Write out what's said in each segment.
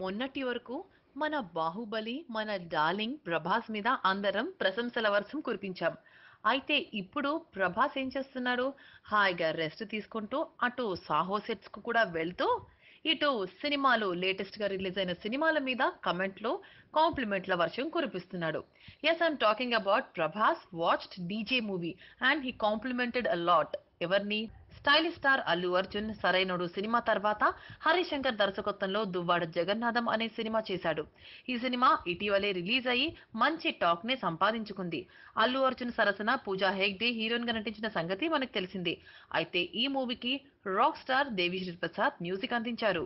మొన్నటి వరకు మన బాహుబలి మన డార్లింగ్ ప్రభాస్ మీద అందరం ప్రశంసల వర్షం కురిపించాం అయితే ఇప్పుడు ప్రభాస్ ఏం చేస్తున్నాడు హాయిగా రెస్ట్ తీసుకుంటూ అటు సాహో సెట్స్కు కూడా వెళ్తూ ఇటు సినిమాలు లేటెస్ట్గా రిలీజ్ అయిన సినిమాల మీద కమెంట్లు కాంప్లిమెంట్ల వర్షం కురిపిస్తున్నాడు yes I'm talking about Prabhas watched DJ movie and he complimented a lot ఎవరిని స్టైలిష్ స్టార్ అల్లు అర్జున్ సరైనడు సినిమా తర్వాత హరిశంకర్ దర్శకత్వంలో దువ్వాడ జగన్నాథం అనే సినిమా చేశాడు ఈ సినిమా ఇటీవలే రిలీజ్ అయ్యి మంచి టాక్ ని సంపాదించుకుంది అల్లు అర్జున్ సరసన పూజా హెగ్డే హీరోయిన్ గా నటించిన సంగతి మనకు తెలిసింది అయితే ఈ మూవీకి rock star Devisri Prasad music అందించారు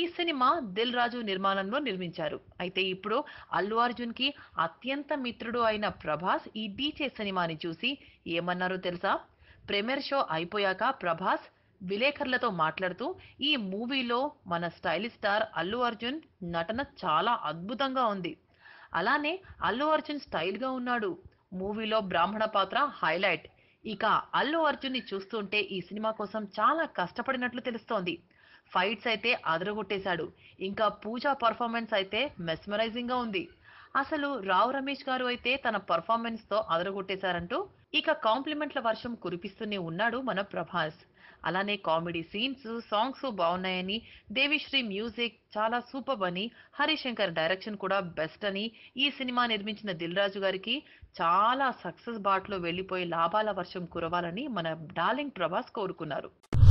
ఈ సినిమా దిల్ రాజు నిర్మాణంలో నిర్మించారు అయితే ఇప్పుడు అల్లు అర్జున్ కి అత్యంత మిత్రుడు అయిన ప్రభాస్ ఈ డీచే సినిమాని చూసి ఏమన్నారో తెలుసా ప్రెమర్ షో అయిపోయాక ప్రభాస్ విలేకరులతో మాట్లాడుతూ ఈ మూవీలో మన స్టైలిష్ స్టార్ అల్లు అర్జున్ నటన చాలా అద్భుతంగా ఉంది అలానే అల్లు అర్జున్ స్టైల్గా ఉన్నాడు మూవీలో బ్రాహ్మణ పాత్ర హైలైట్ ఇక అల్లు అర్జున్ని చూస్తుంటే ఈ సినిమా కోసం చాలా కష్టపడినట్లు తెలుస్తోంది ఫైట్స్ అయితే అదరగొట్టేశాడు ఇంకా పూజా పర్ఫార్మెన్స్ అయితే మెస్మరైజింగ్గా ఉంది అసలు రావు రమేష్ గారు అయితే తన పర్ఫార్మెన్స్ తో అదరగొట్టేశారంటూ ఇక కాంప్లిమెంట్ల వర్షం కురిపిస్తూనే ఉన్నాడు మన ప్రభాస్ అలానే కామెడీ సీన్స్ సాంగ్స్ బాగున్నాయని దేవిశ్రీ మ్యూజిక్ చాలా సూపర్ అని హరిశంకర్ డైరెక్షన్ కూడా బెస్ట్ అని ఈ సినిమా నిర్మించిన దిల్రాజు గారికి చాలా సక్సెస్ బాట్లో వెళ్లిపోయి లాభాల వర్షం కురవాలని మన డార్లింగ్ ప్రభాస్ కోరుకున్నారు